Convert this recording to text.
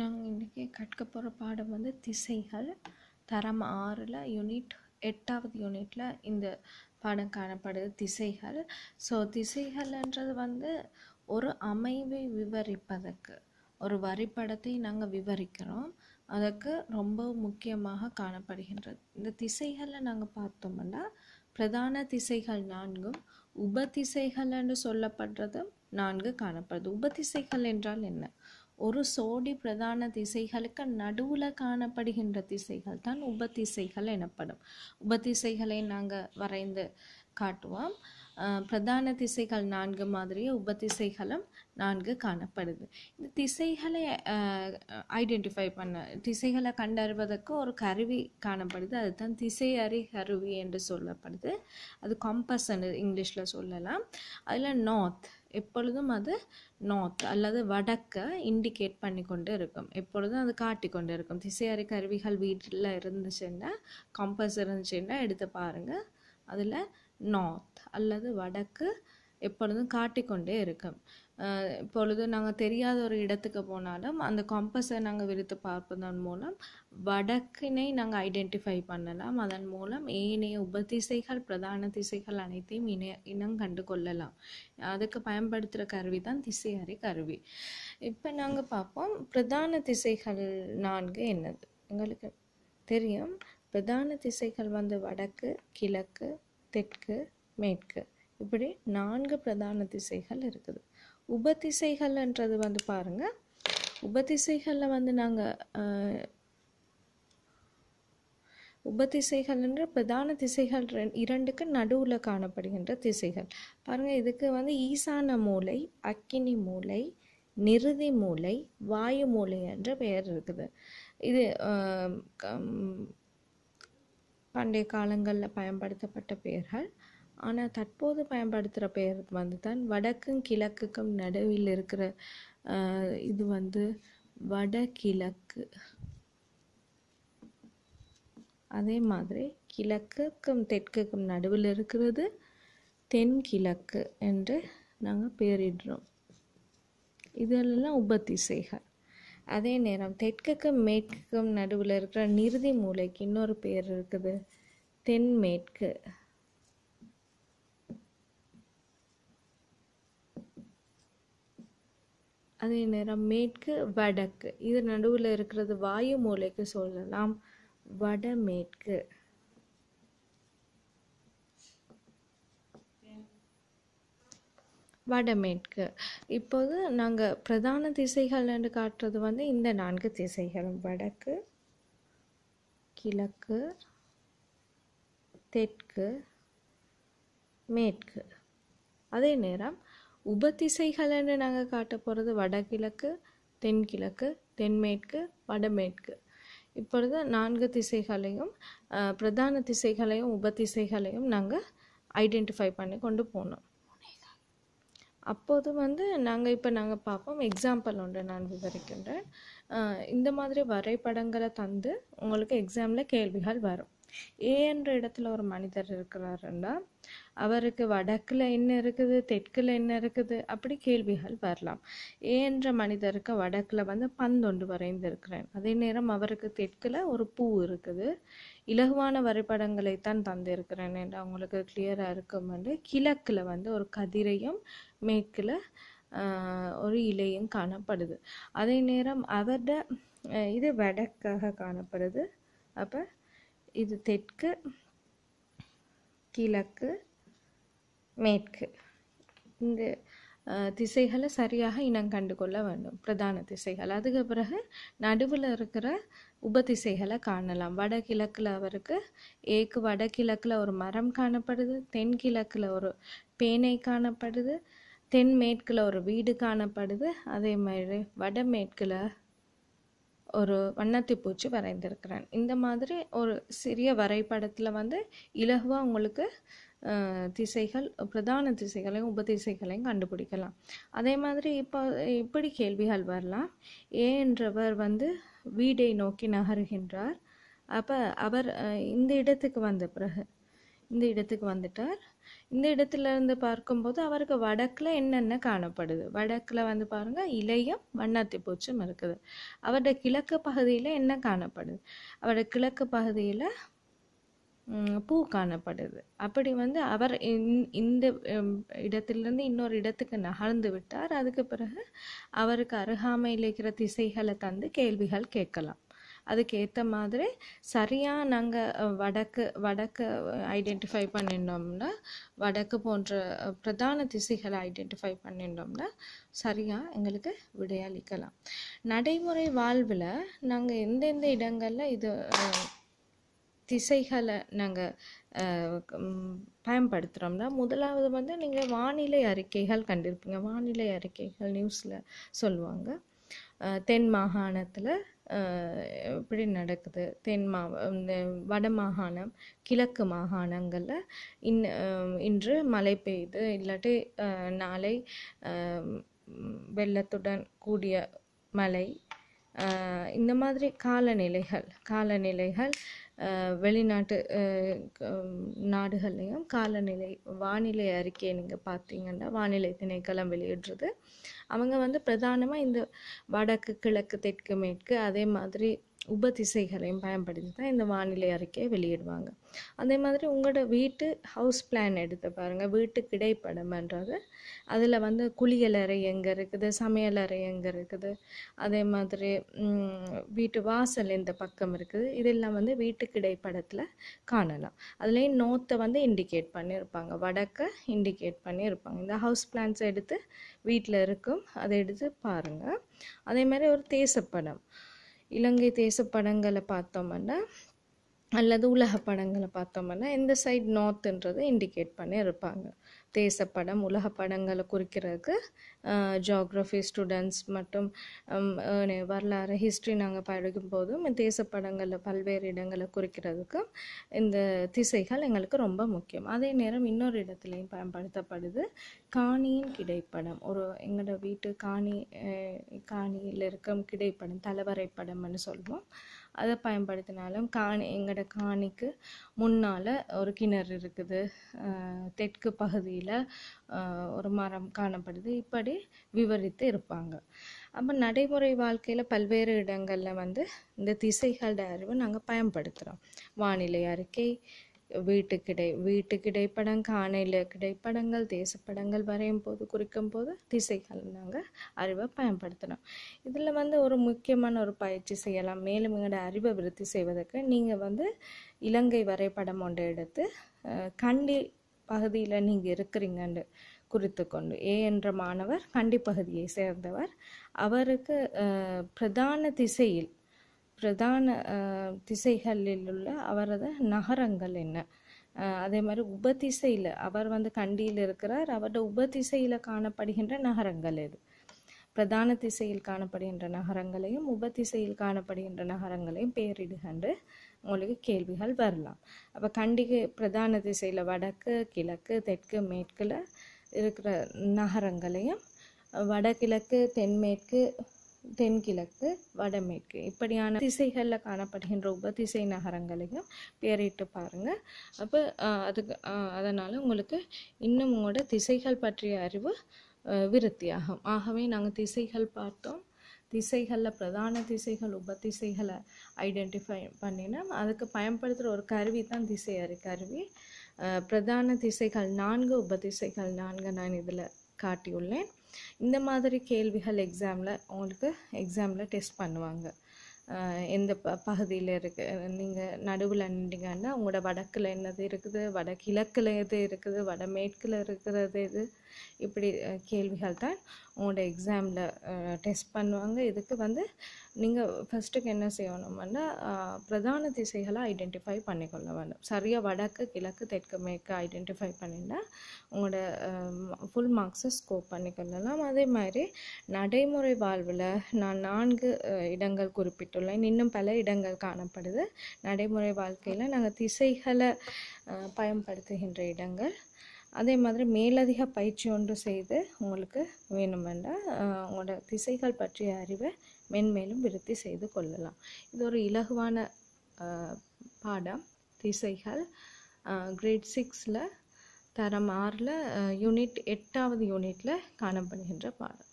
நாங்கள் இன்றைக்கி கற்க போகிற பாடம் வந்து திசைகள் தரம் ஆறில் யூனிட் எட்டாவது யூனிட்டில் இந்த பாடம் காணப்படுது திசைகள் ஸோ திசைகள்ன்றது வந்து ஒரு அமைவை விவரிப்பதற்கு ஒரு வரிப்படத்தை நாங்கள் விவரிக்கிறோம் அதற்கு ரொம்ப முக்கியமாக காணப்படுகின்றது இந்த திசைகளில் நாங்கள் பார்த்தோம்னா பிரதான திசைகள் நான்கும் உபதிசைகள் என்று சொல்லப்படுறது நான்கு காணப்படுது உபதிசைகள் என்றால் என்ன ஒரு சோடி பிரதான திசைகளுக்கு நடுவில் காணப்படுகின்ற திசைகள் தான் உபதிசைகள் எனப்படும் உபதிசைகளை நாங்கள் வரைந்து காட்டுவோம் பிரதான திசைகள் நான்கு மாதிரியே உபதிசைகளும் நான்கு காணப்படுது இந்த திசைகளை ஐடென்டிஃபை பண்ண திசைகளை கண்டறிவதற்கு ஒரு கருவி காணப்படுது அதுதான் திசையறி கருவி என்று சொல்லப்படுது அது கம்பஸ்னு இங்கிலீஷில் சொல்லலாம் அதில் நார்த் எப்பொழுதும் அது நார்த் அல்லது வடக்கை இண்டிகேட் பண்ணி கொண்டு இருக்கும் எப்பொழுதும் அது காட்டி கொண்டு இருக்கும் திசையறி கருவிகள் வீட்டில் இருந்துச்சுன்னா கம்பஸ் இருந்துச்சுன்னா எடுத்து பாருங்கள் அதில் நார்த் அல்லது வடக்கு எப்பொழுதும் காட்டிக்கொண்டே இருக்கும் இப்பொழுது நாங்கள் தெரியாத ஒரு இடத்துக்கு போனாலும் அந்த காம்பஸை நாங்கள் விரித்து பார்ப்பதன் மூலம் வடக்கினை நாங்கள் ஐடென்டிஃபை பண்ணலாம் அதன் மூலம் ஏனைய உபதிசைகள் பிரதான திசைகள் அனைத்தையும் இணைய இனம் கண்டு கொள்ளலாம் அதுக்கு பயன்படுத்துகிற கருவி தான் அறி கருவி இப்போ நாங்கள் பார்ப்போம் பிரதான திசைகள் நான்கு என்னது எங்களுக்கு தெரியும் பிரதான திசைகள் வந்து வடக்கு கிழக்கு தெற்கு மேற்கு இப்படி நான்கு பிரதான திசைகள் இருக்குது உபதிசைகள்ன்றது வந்து பாருங்கள் உபதிசைகளில் வந்து நாங்கள் உபதிசைகள் என்ற பிரதான திசைகள் இரண்டுக்கு நடுவில் காணப்படுகின்ற திசைகள் பாருங்கள் இதுக்கு வந்து ஈசான மூளை அக்கினி மூளை நிறுதி மூளை வாயு மூளை என்ற பெயர் இருக்குது இது பண்டைய காலங்களில் பயன்படுத்தப்பட்ட பெயர்கள் ஆனால் தற்போது பயன்படுத்துகிற பெயர் வந்து தான் வடக்கும் கிழக்குக்கும் நடுவில் இருக்கிற இது வந்து வடகிழக்கு அதே மாதிரி கிழக்குக்கும் தெற்குக்கும் நடுவில் இருக்கிறது தென்கிழக்கு என்று நாங்கள் பெயரிடுறோம் இதெல்லாம் உபத்திசைகள் அதே நேரம் தெற்குக்கும் மேற்குக்கும் நடுவில் இருக்கிற நிறுதி மூளைக்கு இன்னொரு பேர் இருக்குது தென்மேற்கு அதே நேரம் மேற்கு வடக்கு இது நடுவில் இருக்கிறது வாயு மூலைக்கு சொல்லலாம் வடமேற்கு வடமேற்கு இப்போது நாங்கள் பிரதான திசைகள் என்று காட்டுறது வந்து இந்த நான்கு திசைகளும் வடக்கு கிழக்கு தெற்கு மேற்கு அதே நேரம் உபதிசைகள் என்று நாங்கள் காட்ட போகிறது வடகிழக்கு தென்கிழக்கு தென்மேற்கு வடமேற்கு இப்பொழுது நான்கு திசைகளையும் பிரதான திசைகளையும் உபதிசைகளையும் நாங்கள் ஐடென்டிஃபை பண்ணி கொண்டு போனோம் அப்போது வந்து நாங்கள் இப்போ நாங்கள் பார்ப்போம் எக்ஸாம்பிள் உண்டு நான் விவரிக்கின்றேன் இந்த மாதிரி வரைபடங்களை தந்து உங்களுக்கு எக்ஸாமில் கேள்விகள் வரும் ஏ என்ற இடத்துல ஒரு மனிதர் இருக்கிறாருன்னா அவருக்கு வடக்கில் என்ன இருக்குது தெற்கில் என்ன இருக்குது அப்படி கேள்விகள் வரலாம் ஏ என்ற மனிதருக்கு வடக்கில் வந்து பந்தொண்டு வரைந்து இருக்கிறேன் அதே நேரம் அவருக்கு தெற்கில் ஒரு பூ இருக்குது இலகுவான வரைபடங்களை தான் தந்திருக்கிறேன் என்று அவங்களுக்கு கிளியராக இருக்கும் வந்து கிழக்கில் வந்து ஒரு கதிரையும் மேற்கில் ஒரு இலையும் காணப்படுது அதே நேரம் அவரோட இது வடக்காக காணப்படுது அப்போ இது தெற்கு கிழக்கு மேற்கு இந்த திசைகளை சரியாக இனம் கண்டுகொள்ள வேண்டும் பிரதான திசைகள் அதுக்கு பிறகு நடுவில் இருக்கிற உப திசைகளை காணலாம் வடகிழக்கில் அவருக்கு ஏக்கு வடகிழக்கில் ஒரு மரம் காணப்படுது தென்கிழக்கில் ஒரு பேனை காணப்படுது தென்மேற்கில் ஒரு வீடு காணப்படுது அதே மாதிரி வடமேற்கில் ஒரு வண்ணத்தி பூச்சி வரைந்திருக்கிறேன் இந்த மாதிரி ஒரு சிறிய வரைபடத்தில் வந்து இலகுவாக உங்களுக்கு திசைகள் பிரதான திசைகளையும் உபதிசைகளையும் கண்டுபிடிக்கலாம் அதே மாதிரி இப்போ இப்படி கேள்விகள் வரலாம் ஏ என்றவர் வந்து வீடை நோக்கி நகருகின்றார் அப்போ அவர் இந்த இடத்துக்கு வந்த பிறகு இந்த இடத்துக்கு வந்துட்டார் இந்த இடத்துல இருந்து பார்க்கும்போது அவருக்கு வடக்கில் என்னென்ன காணப்படுது வடக்கில் வந்து பாருங்க இலையும் வண்ணாத்தி பூச்சும் இருக்குது அவரோட கிழக்கு பகுதியில் என்ன காணப்படுது அவரோட கிழக்கு பகுதியில் பூ காணப்படுது அப்படி வந்து அவர் இந்த இடத்திலிருந்து இன்னொரு இடத்துக்கு நகர்ந்து விட்டார் அதுக்கு பிறகு அவருக்கு அருகாமையில் இருக்கிற திசைகளை தந்து கேள்விகள் கேட்கலாம் அதுக்கேற்ற மாதிரி சரியாக நாங்கள் வடக்கு வடக்கு ஐடென்டிஃபை பண்ணிட்டோம்னா வடக்கு போன்ற பிரதான திசைகளை ஐடென்டிஃபை பண்ணிட்டோம்னா சரியாக எங்களுக்கு விடையளிக்கலாம் நடைமுறை வாழ்வில் நாங்கள் எந்தெந்த இடங்களில் இது திசைகளை நாங்கள் பயன்படுத்துகிறோம்னா முதலாவது வந்து நீங்கள் வானிலை அறிக்கைகள் கண்டிருப்பீங்க வானிலை அறிக்கைகள் நியூஸில் சொல்லுவாங்க தென் மாகாணத்தில் இப்படி நடக்குது தென் மா வட மாகாணம் கிழக்கு மாகாணங்களில் இன் இன்று மழை பெய்யுது இல்லாட்டி நாளை வெள்ளத்துடன் கூடிய மழை இந்த மாதிரி காலநிலைகள் காலநிலைகள் வெளிநாட்டு நாடுகள்லையும் காலநிலை வானிலை அறிக்கையை நீங்கள் பார்த்தீங்கன்னா வானிலை திணைக்களம் வெளியிடுறது அவங்க வந்து பிரதானமாக இந்த வடக்கு கிழக்கு தெற்கு மேற்கு அதே மாதிரி உபதிசைகளையும் பயன்படுத்தி தான் இந்த வானிலை அறிக்கையை வெளியிடுவாங்க அதே மாதிரி உங்களோட வீட்டு ஹவுஸ் பிளான் எடுத்து பாருங்கள் வீட்டு கிடைப்படம்ன்றது அதில் வந்து குளியலறை எங்கே இருக்குது சமையலறை எங்கே இருக்குது அதே மாதிரி வீட்டு வாசல் இந்த பக்கம் இருக்குது இதெல்லாம் வந்து வீட்டு கிடைப்படத்தில் காணலாம் அதுலேயும் நோத்தை வந்து இண்டிகேட் பண்ணியிருப்பாங்க வடக்க இண்டிகேட் பண்ணியிருப்பாங்க இந்த ஹவுஸ் பிளான்ஸ் எடுத்து வீட்டில் இருக்கும் அதை எடுத்து பாருங்கள் அதே மாதிரி ஒரு தேசப்படம் இலங்கை தேச படங்களை பார்த்தோம்னா அல்லது உலக படங்களை பார்த்தோம்னா இந்த சைட் நார்த்துன்றதை இண்டிகேட் பண்ணி இருப்பாங்க தேசப்படம் உலக படங்களை குறிக்கிறதுக்கு ஜாக்ரஃபி ஸ்டூடெண்ட்ஸ் மற்றும் வரலாறு ஹிஸ்ட்ரி நாங்கள் படிக்கும் போதும் தேசப்படங்களில் பல்வேறு இடங்களை குறிக்கிறதுக்கு இந்த திசைகள் எங்களுக்கு ரொம்ப முக்கியம் அதே நேரம் இன்னொரு இடத்துலையும் பயன்படுத்தப்படுது காணியின் கிடைப்படம் ஒரு எங்களோட வீட்டு காணி காணியில் இருக்கும் கிடைப்படம் தலைவரைப்படம்னு சொல்லுவோம் அதை பயன்படுத்தினாலும் காணி எங்களோட காணிக்கு முன்னால் ஒரு கிணறு இருக்குது தெற்கு பகுதியில் ஒரு மரம் காணப்படுது இப்படி விவரித்து இருப்பாங்க அப்போ நடைமுறை வாழ்க்கையில் பல்வேறு இடங்களில் வந்து இந்த திசைகளோட அறிவை நாங்கள் பயன்படுத்துகிறோம் வானிலை அறிக்கை வீட்டுக்கிடை வீட்டு கிடைப்படம் காணையில் கிடைப்படங்கள் தேசப்படங்கள் வரையும் போது குறிக்கும் போது திசைகள் நாங்கள் அறிவை பயன்படுத்தணும் இதில் வந்து ஒரு முக்கியமான ஒரு பயிற்சி செய்யலாம் மேலும் எங்களோட அறிவை விருத்தி செய்வதற்கு நீங்கள் வந்து இலங்கை வரைபடம் ஒன்று எடுத்து கண்டி பகுதியில் நீங்கள் இருக்கிறீங்கன்னு குறித்து கொண்டு ஏ என்ற மாணவர் கண்டி பகுதியை சேர்ந்தவர் அவருக்கு பிரதான திசையில் பிரதான திசைகளில் உள்ள அவரது நகரங்கள் என்ன அதே மாதிரி உபதிசையில் அவர் வந்து கண்டியில் இருக்கிறார் அவரோட உபதிசையில் காணப்படுகின்ற நகரங்கள் எது பிரதான திசையில் காணப்படுகின்ற நகரங்களையும் உபதிசையில் காணப்படுகின்ற நகரங்களையும் பெயரிடுகின்ற உங்களுக்கு கேள்விகள் வரலாம் அப்போ கண்டிகை பிரதான திசையில் வடக்கு கிழக்கு தெற்கு மேற்கில் இருக்கிற நகரங்களையும் வடகிழக்கு தென்மேற்கு தென்கிழக்கு வடமேற்கு இப்படியான திசைகளில் காணப்படுகின்ற உபதிசை நகரங்களையும் பேரிட்டு பாருங்கள் அப்போ அதுக்கு அதனால் உங்களுக்கு இன்னும் உங்களோட திசைகள் பற்றிய அறிவு விருத்தியாகும் ஆகவே நாங்கள் திசைகள் பார்த்தோம் திசைகளில் பிரதான திசைகள் உபதிசைகளை ஐடென்டிஃபை பண்ணினோம் அதுக்கு பயன்படுத்துகிற ஒரு கருவி தான் திசை அறி கருவி பிரதான திசைகள் நான்கு உபதிசைகள் நான்கு நான் இதில் காட்டியுள்ளேன் இந்த மாதிரி கேள்விகள் எக்ஸாமில் உங்களுக்கு எக்ஸாமில் டெஸ்ட் பண்ணுவாங்க எந்த ப பகுதியில் இருக்கு நீங்கள் நடுவில் நின்றீங்கன்னா உங்களோட வடக்கில் என்னது இருக்குது வடகிழக்கில் எது இருக்குது வடமேற்கில் இருக்கிறது எது இப்படி கேள்விகள் தான் உங்களோட எக்ஸாமில் டெஸ்ட் பண்ணுவாங்க இதுக்கு வந்து நீங்கள் ஃபஸ்ட்டுக்கு என்ன செய்யணும்னா பிரதான திசைகளை ஐடென்டிஃபை பண்ணிக்கொள்ள வேண்டும் சரியாக வடக்கு கிழக்கு தெற்கு மேற்கு ஐடென்டிஃபை பண்ணினா உங்களோட ஃபுல் மார்க்ஸை ஸ்கோப் பண்ணிக்கொள்ளலாம் அதே மாதிரி நடைமுறை வாழ்வில் நான் நான்கு இடங்கள் குறிப்பிட்டுள்ளேன் இன்னும் பல இடங்கள் காணப்படுது நடைமுறை வாழ்க்கையில் நாங்கள் திசைகளை பயன்படுத்துகின்ற இடங்கள் அதே மாதிரி மேலதிக பயிற்சி ஒன்று செய்து உங்களுக்கு வேணுமென்றால் உங்களோட திசைகள் பற்றிய அறிவை மென்மேலும் விருத்தி செய்து கொள்ளலாம் இது ஒரு இலகுவான பாடம் திசைகள் கிரேட் சிக்ஸில் தரம் ஆறில் யூனிட் எட்டாவது யூனிட்டில் காணப்படுகின்ற பாடம்